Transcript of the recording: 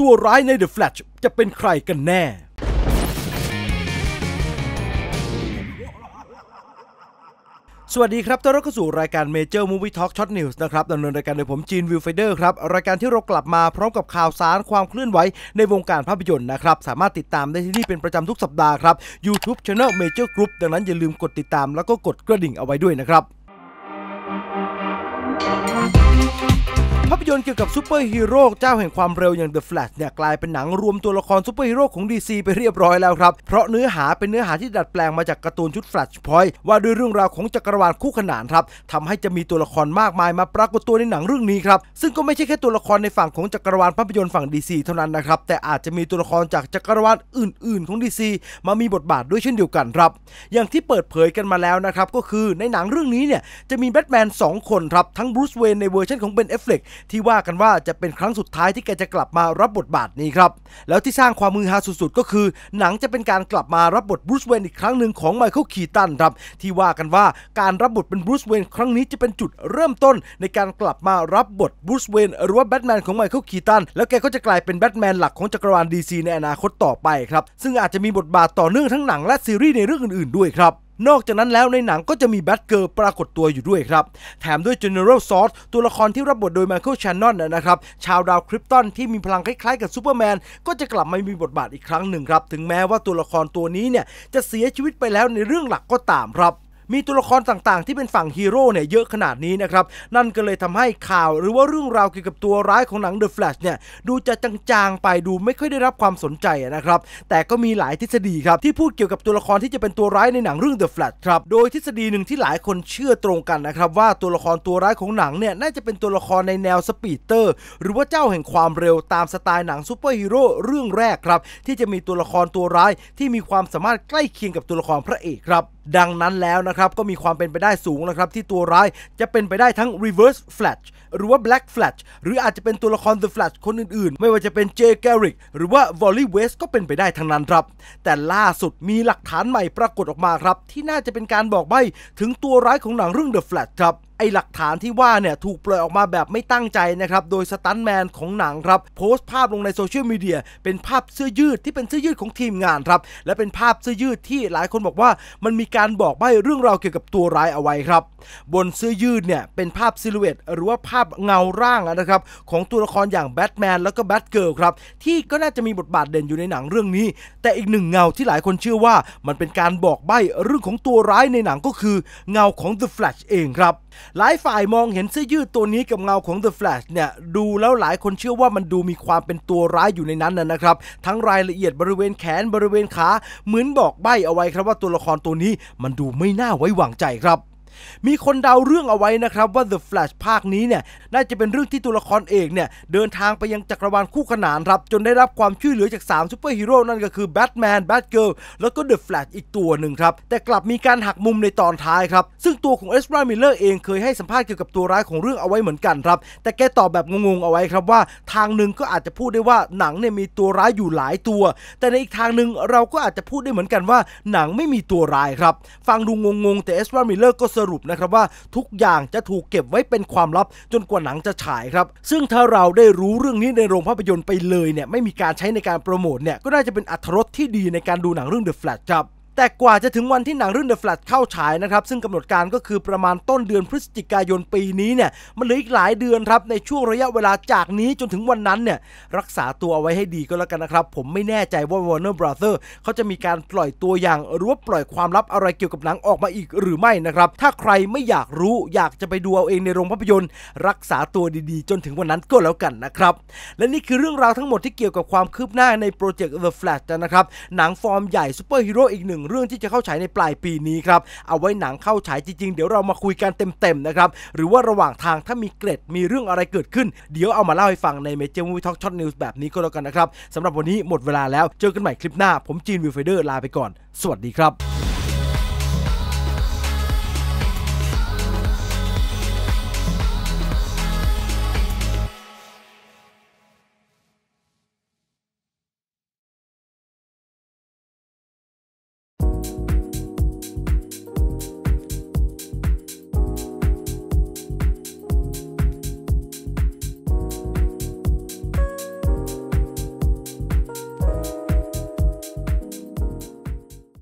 ตัวร้ายใน The Flash จะเป็นใครกันแน่ สวัสดีครับต้อนรับเข้าสู่รายการ Major Movie Talk Short News นะครับ ดำเนินรายการโดยผมจีนวิวไฟเดอร์ครับ รายการที่เรากลับมา พร้อมกับข่าวสารความเคลื่อนไหวในวงการภาพยนตร์นะครับ สามารถติดตามได้ที่นี่เป็นประจำทุกสัปดาห์ครับ YouTube Channel Major Group ดังนั้นอย่าลืมกดติดตาม แล้วก็กดกระดิ่งเอาไว้ด้วยนะครับภาพยนตร์เกี่ยวกับซูเปอร์ฮีโร่เจ้าแห่งความเร็วอย่าง The Flash เนี่ยกลายเป็นหนังรวมตัวละครซูเปอร์ฮีโร่ของ DC ไปเรียบร้อยแล้วครับ เพราะเนื้อหาเป็นเนื้อหาที่ดัดแปลงมาจากการ์ตูนชุด Flashpoint ว่าด้วยเรื่องราวของจักรวาลคู่ขนานครับทำให้จะมีตัวละครมากมายมาปรากฏตัวในหนังเรื่องนี้ครับ ซึ่งก็ไม่ใช่แค่ตัวละครในฝั่งของจักรวาลภาพยนตร์ฝั่ง DC เท่านั้นนะครับแต่อาจจะมีตัวละครจากจักรวาลอื่น ๆ ของ DC มามีบทบาทด้วยเช่นเดียวกันครับอย่างที่เปิดเผยกันมาแล้วนะครับก็คือในหนังเรื่องนี้เนี่ยจะมีแบทแมน2คนครับทั้งบรูซเวนในเวอร์ชันของเบนเอฟเฟลกที่ว่ากันว่าจะเป็นครั้งสุดท้ายที่แกจะกลับมารับบทบาทนี้ครับ แล้วที่สร้างความมือฮาสุดๆก็คือ หนังจะเป็นการกลับมารับบทบรูซเวนอีกครั้งหนึ่งของไมเคิลคีตันครับ ที่ว่ากันว่าการรับบทเป็นบรูซเวนครั้งนี้จะเป็นจุดเริ่มต้นในการกลับมารับบทบรูซเวนหรือว่าแบทแมนของไมเคิลคีตัน แล้วแกก็จะกลายเป็นแบทแมนหลักของจักรวาลดีซีในอนาคตต่อไปครับ ซึ่งอาจจะมีบทบาทต่อเนื่องทั้งหนังและซีรีส์ในเรื่องอื่นๆด้วยครับนอกจากนั้นแล้วในหนังก็จะมีแบทเกิร์ลปรากฏตัวอยู่ด้วยครับ แถมด้วย General s o r สตัวละครที่รับบทโดยไมเคิลชานน n นะครับ ชาวดาวคริปตันที่มีพลังคล้ายๆกับซูเปอร์แมนก็จะกลับมามีบทบาทอีกครั้งหนึ่งครับ ถึงแม้ว่าตัวละครตัวนี้เนี่ย จะเสียชีวิตไปแล้วในเรื่องหลักก็ตามครับมีตัวละครต่างๆ ที่เป็นฝั่งฮีโร่เนี่ยเยอะขนาดนี้นะครับนั่นก็เลยทำให้ข่าวหรือว่าเรื่องราวเกี่ยวกับตัวร้ายของหนัง The Flash เนี่ยดูจะจางๆไปดูไม่ค่อยได้รับความสนใจนะครับแต่ก็มีหลายทฤษฎีครับ ที่พูดเกี่ยวกับตัวละครที่จะเป็นตัวร้ายในหนังเรื่อง The Flash ครับโดยทฤษฎีหนึ่งที่หลายคนเชื่อตรงกันนะครับว่าตัวละครตัวร้ายของหนังเนี่ยน่าจะเป็นตัวละครในแนวสปีดเตอร์หรือว่าเจ้าแห่งความเร็วตามสไตล์หนังซูเปอร์ฮีโร่เรื่องแรกครับ ที่จะมีตัวละครตัวร้ายที่มีความสามารถใกล้เคียงกับตัวละครพระเอกครับดังนั้นแล้วนะครับก็มีความเป็นไปได้สูงนะครับที่ตัวร้ายจะเป็นไปได้ทั้ง reverse flash หรือว่า black flash หรืออาจจะเป็นตัวละคร the flash คนอื่นๆ ไม่ว่าจะเป็น j g a r r i c k หรือว่า v o l l y west ก็เป็นไปได้ทั้งนั้นครับ แต่ล่าสุดมีหลักฐานใหม่ปรากฏออกมาครับ ที่น่าจะเป็นการบอกใบ้ถึงตัวร้ายของหนังเรื่อง the flash ครับอหลักฐานที่ว่าเนี่ยถูกปล่อยออกมาแบบไม่ตั้งใจนะครับ โดยสตันแมนของหนังครับโพสต์ภาพลงในโซเชียลมีเดียเป็นภาพเสื้อยืดที่เป็นเสื้อยืดของทีมงานครับ และเป็นภาพเสื้อยืดที่หลายคนบอกว่ามันมีการบอกใบ้เรื่องราวเกี่ยวกับตัวร้ายเอาไว้ครับบนเสื้อยืดเนี่ยเป็นภาพซิลูเอตหรือว่าภาพเงาร่างนะครับของตัวละครอย่างแบทแมน แล้วก็แบทเกิลครับที่ก็น่าจะมีบทบาทเด่นอยู่ในหนังเรื่องนี้ แต่อีกหนึ่งเงาที่หลายคนเชื่อว่ามันเป็นการบอกใบ้เรื่องของตัวร้ายในหนังก็คือเงาของ The Flash เองครับ หลายฝ่ายมองเห็นเสื้อยืดตัวนี้กับเงาของ The Flash เนี่ยดูแล้วหลายคนเชื่อว่ามันดูมีความเป็นตัวร้ายอยู่ในนั้นนะครับ ทั้งรายละเอียดบริเวณแขนบริเวณขาเหมือนบอกใบ้เอาไว้ครับว่าตัวละครตัวนี้มันดูไม่น่าไว้วางใจครับมีคนเดาเรื่องเอาไว้นะครับ ว่า The Flash ภาคนี้เนี่ยน่าจะเป็นเรื่องที่ตัวละครเอกเนี่ย เดินทางไปยังจักรวาลคู่ขนานครับ จนได้รับความช่วยเหลือจาก3ซูเปอร์ฮีโร่นั่นก็คือแบทแมนแบทเกิลแล้วก็ The Flash อีกตัวหนึ่งครับ แต่กลับมีการหักมุมในตอนท้ายครับ ซึ่งตัวของเอสรามิลเลอร์เองเคยให้สัมภาษณ์เกี่ยวกับตัวร้ายของเรื่องเอาไว้เหมือนกันครับ แต่แกตอบแบบงงๆเอาไว้ครับว่าทางหนึ่งก็อาจจะพูดได้ว่าหนังเนี่ยมีตัวร้ายอยู่หลายตัว แต่ในอีกทางหนึ่งเราก็อาจจะพูดได้เหมือนกันว่าหนังไม่มีตัวร้ายครับฟังดูงงๆแต่เอสรามิลเลอร์ก็เซรุปนะครับว่าทุกอย่างจะถูกเก็บไว้เป็นความลับจนกว่าหนังจะฉายครับ ซึ่งถ้าเราได้รู้เรื่องนี้ในโรงภาพยนตร์ไปเลยเนี่ยไม่มีการใช้ในการโปรโมทเนี่ยก็น่าจะเป็นอัธรสที่ดีในการดูหนังเรื่อง The Flash ครับแต่กว่าจะถึงวันที่หนังเรื่อง The Flash เข้าฉายนะครับ ซึ่งกำหนดการก็คือประมาณต้นเดือนพฤศจิกายนปีนี้เนี่ยมันเหลืออีกหลายเดือนครับในช่วงระยะเวลาจากนี้จนถึงวันนั้นเนี่ยรักษาตัวเอาไว้ให้ดีก็แล้วกันนะครับ ผมไม่แน่ใจว่า Warner Brother เขาจะมีการปล่อยตัวอย่างหรือว่าปล่อยความลับอะไรเกี่ยวกับหนังออกมาอีกหรือไม่นะครับถ้าใครไม่อยากรู้อยากจะไปดูเอาเองในโรงภาพยนตร์ รักษาตัวดีๆ จนถึงวันนั้นก็แล้วกันนะครับและนี่คือเรื่องราวทั้งหมดที่เกี่ยวกับความคืบหน้าในโปรเจกต์ The Flash นะครับหนังฟอร์มใหญ่ซูเปอร์ฮีโร่อีกหนึ่งงเรื่องที่จะเข้าฉายในปลายปีนี้ครับ เอาไว้หนังเข้าฉายจริงๆ เดี๋ยวเรามาคุยกันเต็มๆนะครับ หรือว่าระหว่างทางถ้ามีเกร็ดมีเรื่องอะไรเกิดขึ้น เดี๋ยวเอามาเล่าให้ฟังในเมเจอร์มูฟี่ท็อกช็อตนิวส์แบบนี้ก็แล้วกันนะครับ สำหรับวันนี้หมดเวลาแล้ว เจอกันใหม่คลิปหน้า ผมจีนวิวเฟเดอร์ลาไปก่อน สวัสดีครับ